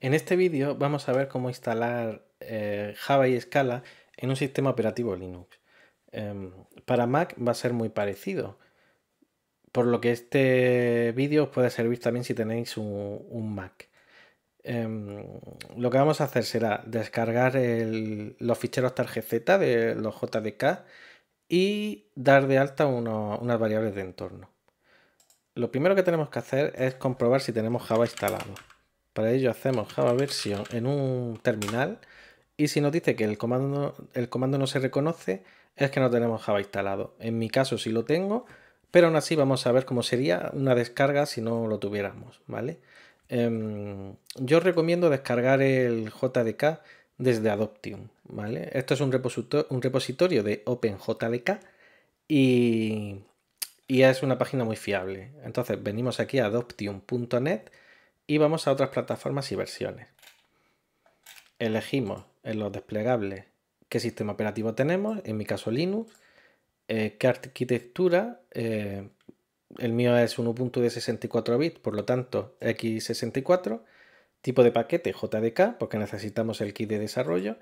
En este vídeo vamos a ver cómo instalar eh, Java y Scala en un sistema operativo Linux. Em, para Mac va a ser muy parecido, por lo que este vídeo os puede servir también si tenéis un, Mac. Em, lo que vamos a hacer será descargar los ficheros tar.gz de los JDK y dar de alta unas variables de entorno. Lo primero que tenemos que hacer es comprobar si tenemos Java instalado. Para ello hacemos Java version en un terminal y si nos dice que el comando, el comando no se reconoce es que no tenemos Java instalado. En mi caso sí lo tengo, pero aún así vamos a ver cómo sería una descarga si no lo tuviéramos, ¿vale? Em, yo recomiendo descargar el JDK desde Adoptium, ¿vale? Esto es un repositorio, un repositorio de OpenJDK y, y es una página muy fiable. Entonces venimos aquí a adoptium.net y vamos a otras plataformas y versiones. Elegimos en los desplegables qué sistema operativo tenemos, en mi caso Linux, eh, qué arquitectura, eh, el mío es 164 Ubuntu de 64 bits, por lo tanto x64, tipo de paquete JDK, porque necesitamos el kit de desarrollo,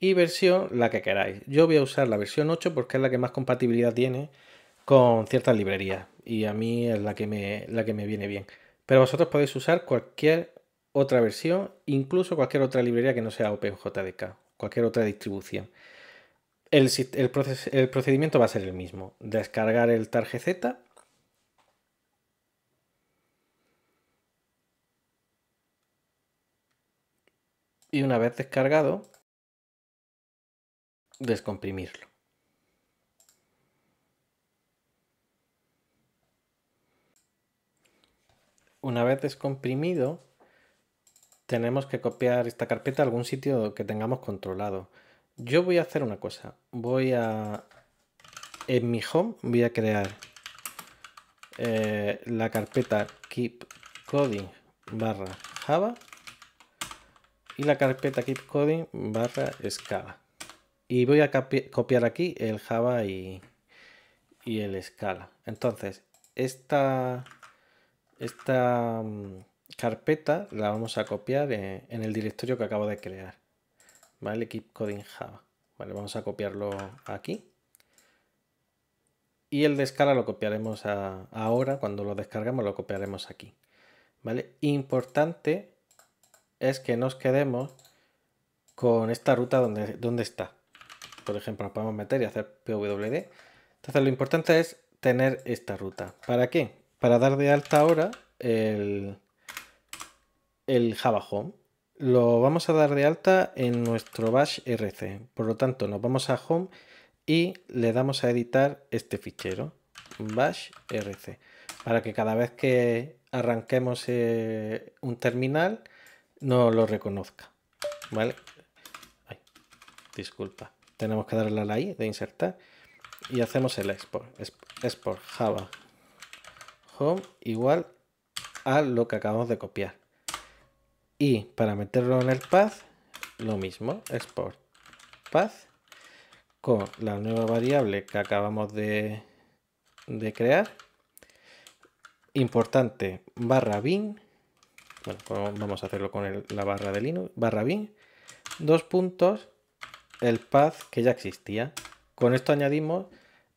y versión la que queráis. Yo voy a usar la versión 8 porque es la que más compatibilidad tiene con ciertas librerías y a mí es la que la que me viene bien. Pero vosotros podéis usar cualquier otra versión, incluso cualquier otra librería que no sea OpenJDK, cualquier otra distribución. El, procedimiento va a ser el mismo. Descargar el Z. y una vez descargado, descomprimirlo. Una vez descomprimido, tenemos que copiar esta carpeta a algún sitio que tengamos controlado. Yo voy a hacer una cosa. Voy a... En mi home voy a crear eh, la carpeta keep barra java y la carpeta keepcoding barra scala. Y voy a copiar aquí el java y, y el scala. Entonces, esta esta mm, carpeta la vamos a copiar en, el directorio que acabo de crear. ¿Vale? Keep Coding Java. Vale, vamos a copiarlo aquí. Y el de escala lo copiaremos ahora, cuando lo descargamos lo copiaremos aquí. ¿Vale? Importante es que nos quedemos con esta ruta donde, donde está. Por ejemplo, nos podemos meter y hacer pwd. Entonces lo importante es tener esta ruta. ¿Para qué? para dar de alta ahora el, el Java Home. Lo vamos a dar de alta en nuestro bash rc. Por lo tanto, nos vamos a Home y le damos a editar este fichero, bash rc, para que cada vez que arranquemos eh, un terminal no lo reconozca. ¿Vale? disculpa. Tenemos que darle a la I de insertar y hacemos el export. Export Java igual a lo que acabamos de copiar. Y para meterlo en el path, lo mismo, export path con la nueva variable que acabamos de, crear. Importante, barra bin, bueno, pues vamos a hacerlo con la barra de Linux, barra bin, dos puntos, el path que ya existía. Con esto añadimos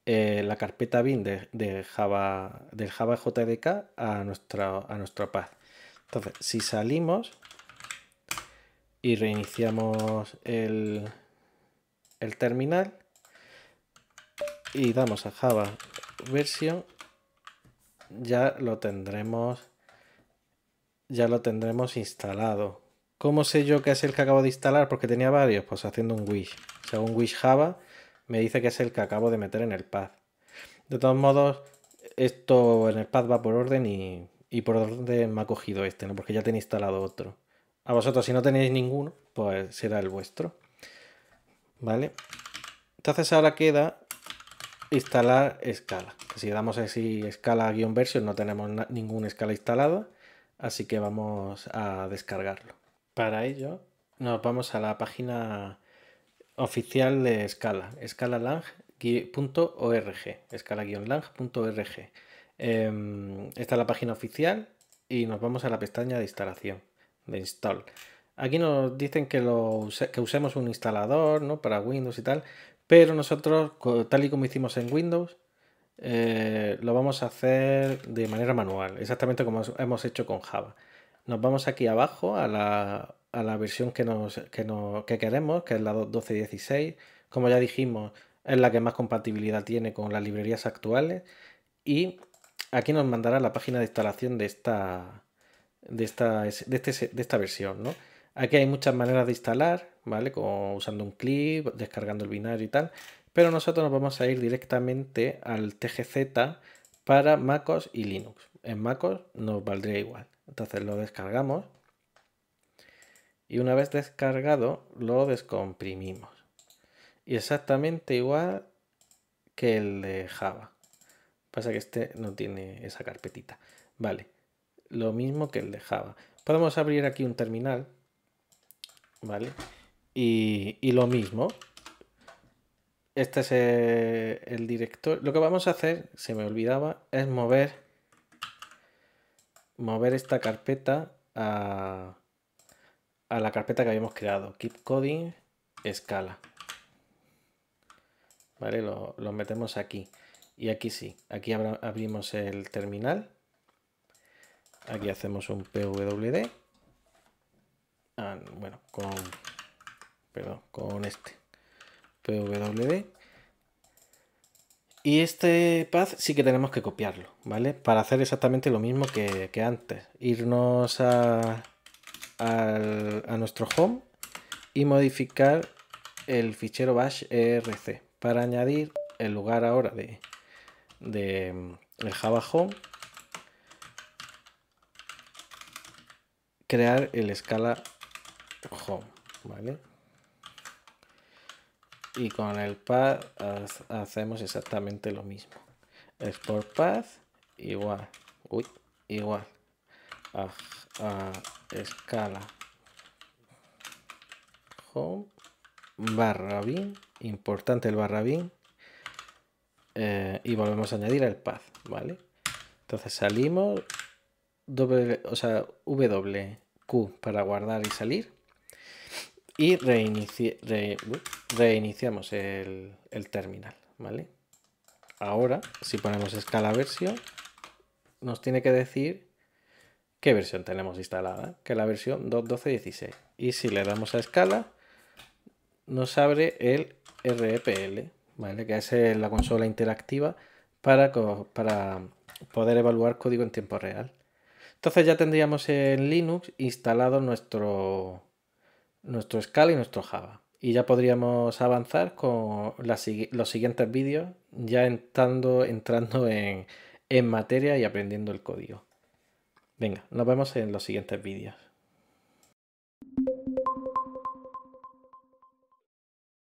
eh, la carpeta bin de, Java, del Java JDK a nuestra, a nuestro path. Entonces, si salimos y reiniciamos el, el terminal y damos a Java version, ya lo tendremos ya lo tendremos instalado. ¿Cómo sé yo que es el que acabo de instalar? Porque tenía varios. Pues haciendo un wish. O un wish Java me dice que es el que acabo de meter en el pad. De todos modos, esto en el pad va por orden y, por orden me ha cogido este, ¿no? porque ya tenéis instalado otro. A vosotros, si no tenéis ninguno, pues será el vuestro. ¿Vale? Entonces ahora queda instalar escala. Si damos así escala-version no tenemos ninguna escala instalada, así que vamos a descargarlo. Para ello nos vamos a la página oficial de Scala, scalalang.org, scala-lang.org. Em, esta es la página oficial y nos vamos a la pestaña de instalación, de install. Aquí nos dicen que, lo que usemos un instalador ¿no? para Windows y tal, pero nosotros, tal y como hicimos en Windows, eh, lo vamos a hacer de manera manual, exactamente como hemos hecho con Java. Nos vamos aquí abajo a la a la versión que, nos, que, que queremos, que es la 12.16. Como ya dijimos, es la que más compatibilidad tiene con las librerías actuales. Y aquí nos mandará la página de instalación de esta, de esta, de este, de esta versión. ¿no? Aquí hay muchas maneras de instalar, ¿vale? Como usando un clip, descargando el binario y tal. Pero nosotros nos vamos a ir directamente al TGZ para MacOS y Linux. En MacOS nos valdría igual. Entonces lo descargamos y una vez descargado lo descomprimimos. Y exactamente igual que el de Java. Pasa que este no tiene esa carpetita. Vale, lo mismo que el de Java. Podemos abrir aquí un terminal, ¿vale? Y, lo mismo. Este es el, eh, el director. Lo que vamos a hacer, se me olvidaba, es mover, mover esta carpeta a, a la carpeta que habíamos creado. Keep coding, escala. Vale, lo, metemos aquí. Y aquí sí, aquí abrimos el terminal. Aquí hacemos un pwd. Ah, bueno, con, perdón, con este pwd. Y este path sí que tenemos que copiarlo, ¿vale? Para hacer exactamente lo mismo que antes. Irnos a, a nuestro home y modificar el fichero bash erc para añadir el lugar ahora de, de mm, el java home crear el escala home vale y con el path hacemos exactamente lo mismo export path igual uy, igual escala home barra bin importante el barra bin eh, y volvemos a añadir el path vale entonces salimos W, w q para guardar y salir y reiniciamos el, el terminal vale ahora si ponemos escala versión nos tiene que decir qué versión tenemos instalada, que la versión 2.12.16. Y si le damos a escala, nos abre el REPL, que es eh, la consola interactiva para, poder evaluar código en tiempo real. Entonces ya tendríamos en Linux instalado nuestro, nuestro Scala y nuestro Java. Y ya podríamos avanzar con los siguientes vídeos, ya entrando, entrando en materia y aprendiendo el código. Venga, nos vemos en los siguientes vídeos.